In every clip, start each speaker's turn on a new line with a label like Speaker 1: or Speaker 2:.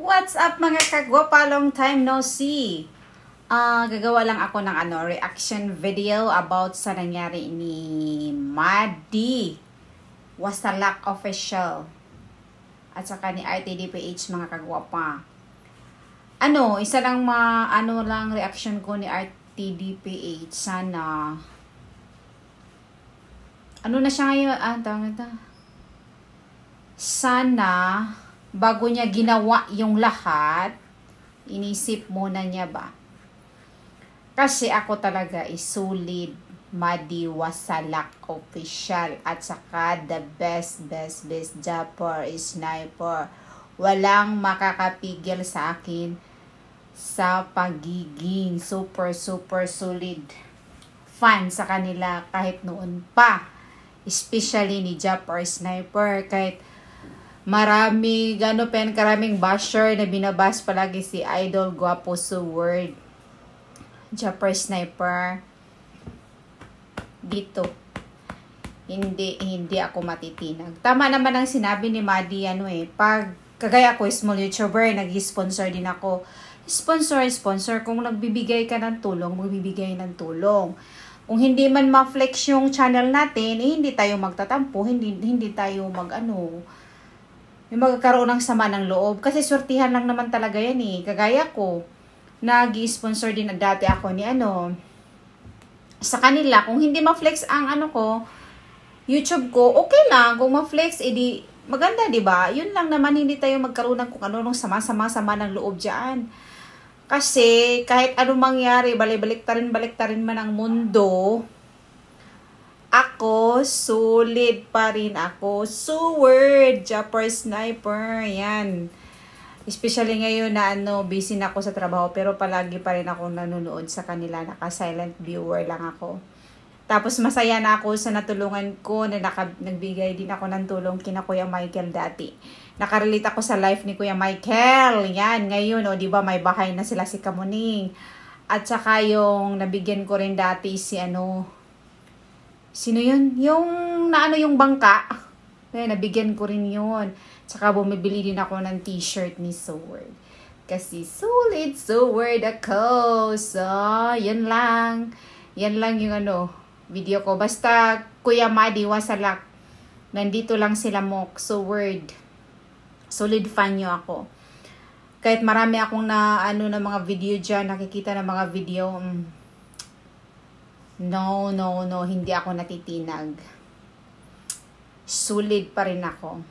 Speaker 1: What's up mga kagwapa? Long time no see. Uh, gagawa lang ako ng ano, reaction video about sa nangyari ni Maddy Wasalak Official at saka ni RTDPH mga kagwapa. Ano, isa lang ma, ano lang reaction ko ni RTDPH sana ano na siya ngayon? Ah, tawag ito. Sana bago niya ginawa yung lahat, inisip muna niya ba? Kasi ako talaga is solid, madiwasalak, official, at saka the best, best, best jumper, sniper. Walang makakapigil sa akin sa pagiging super, super solid fan sa kanila kahit noon pa. Especially ni Japper Sniper, kahit marami, gano pen, karaming basher na binabas palagi si Idol Guapo so word Japper Sniper. Dito. Hindi, hindi ako matitinag. Tama naman ang sinabi ni Maddie, ano eh, pag, kagaya ko, small YouTuber, nag-sponsor din ako. Sponsor, sponsor, kung nagbibigay ka ng tulong, magbibigay ng tulong kung hindi man ma-flex yung channel natin, eh, hindi tayo magtatampo, hindi hindi tayo mag ano, yung magkakaroon ng sama ng loob. Kasi sortihan lang naman talaga yan eh. Kagaya ko, nag-sponsor din na dati ako ni ano, sa kanila. Kung hindi ma-flex ang ano ko, YouTube ko, okay lang. Kung ma-flex, edi maganda, di ba? Yun lang naman, hindi tayo magkaroon ng kung ano nung sama-sama-sama ng loob dyan. Kasi kahit anong mangyari, balik-balik ta rin, balik ta rin man ang mundo, pero solid pa rin ako. Seward, Japper sniper, yan. Especially ngayon na ano, busy na ako sa trabaho pero palagi pa rin ako nanonood sa kanila. Naka-silent viewer lang ako. Tapos masaya na ako sa natulungan ko na naka, nagbigay din ako ng tulong kina Kuya Michael dati. Nakarelate ako sa life ni Kuya Michael. Yan, ngayon, o, oh, di ba may bahay na sila si Kamuning. At saka yung nabigyan ko rin dati si ano, Sino yun? Yung naano yung bangka. Kaya eh, nabigyan ko rin yun. Tsaka bumibili din ako ng t-shirt ni Sword. Kasi solid Sword ako. So, yun lang. Yan lang yung ano, video ko. Basta, Kuya Madi, wasalak. Nandito lang sila Mok. So, word. Solid fan nyo ako. Kahit marami akong na, ano, na mga video dyan, nakikita ng mga video, mm, No, no, no, hindi ako natitinag. Sulid pa rin ako.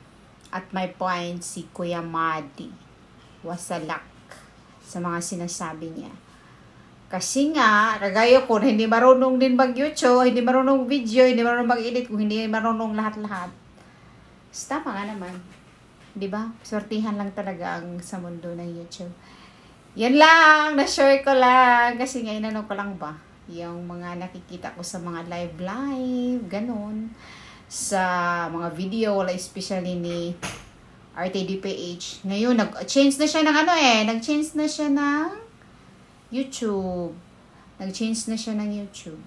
Speaker 1: At my point si Kuya Madi. Wasalak sa mga sinasabi niya. Kasi nga, kagaya ko hindi marunong din mag-YouTube, hindi marunong video, hindi marunong mag-edit, kung hindi marunong lahat-lahat. Tama nga naman. ba? Diba? Sortihan lang talaga ang sa mundo ng YouTube. Yan lang, na-share ko lang. Kasi nga, inanong ko lang ba? yung mga nakikita ko sa mga live live, ganun. Sa mga video, wala especially ni RTDPH. Ngayon, nag-change na siya ng ano eh, nag-change na siya ng YouTube. Nag-change na siya ng YouTube.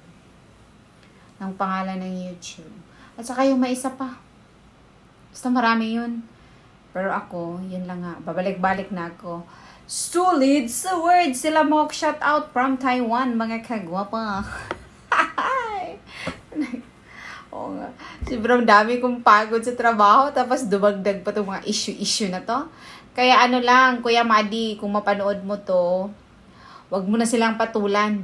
Speaker 1: Ng pangalan ng YouTube. At saka yung may isa pa. Basta marami yun. Pero ako, yun lang nga. Babalik-balik na ako. Stolid sa word. Sila mock shout out from Taiwan, mga kagwapa. Oo nga. Sobrang dami kong pagod sa trabaho, tapos dumagdag pa itong mga issue-issue na to. Kaya ano lang, Kuya Madi, kung mapanood mo to, wag mo na silang patulan.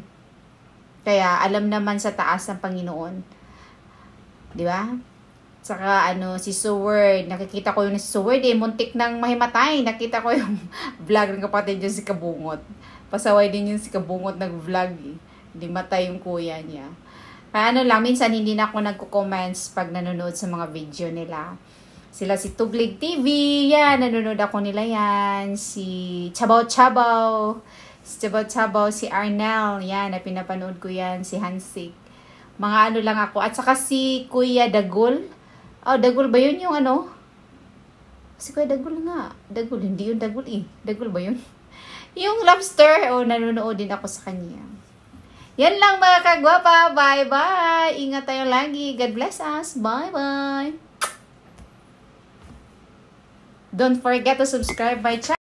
Speaker 1: Kaya alam naman sa taas ng Panginoon. Di ba? Saka ano, si Seward. Nakikita ko yung si Seward eh. Muntik nang mahimatay. Nakita ko yung vlog ng kapatid niya si Kabungot. Pasaway din yung si Kabungot nag-vlog eh. Hindi matay yung kuya niya. Kaya ano lang, minsan hindi na ako nagko-comments pag nanonood sa mga video nila. Sila si Tuglig TV, yan, nanonood ako nila yan. Si Chabaw Chabaw, si Chabaw Chabaw, si Arnel, yan, na pinapanood ko yan, si Hansik. Mga ano lang ako. At saka si Kuya Dagol, Oh, ah, dagol ba yun yung ano? Kasi kaya dagol nga. Dagol, hindi yun dagol eh. Dagol ba yun? yung lobster, oh, nanonood din ako sa kanya. Yan lang mga kagwapa. Bye-bye. Ingat tayo lagi. God bless us. Bye-bye. Don't forget to subscribe my channel.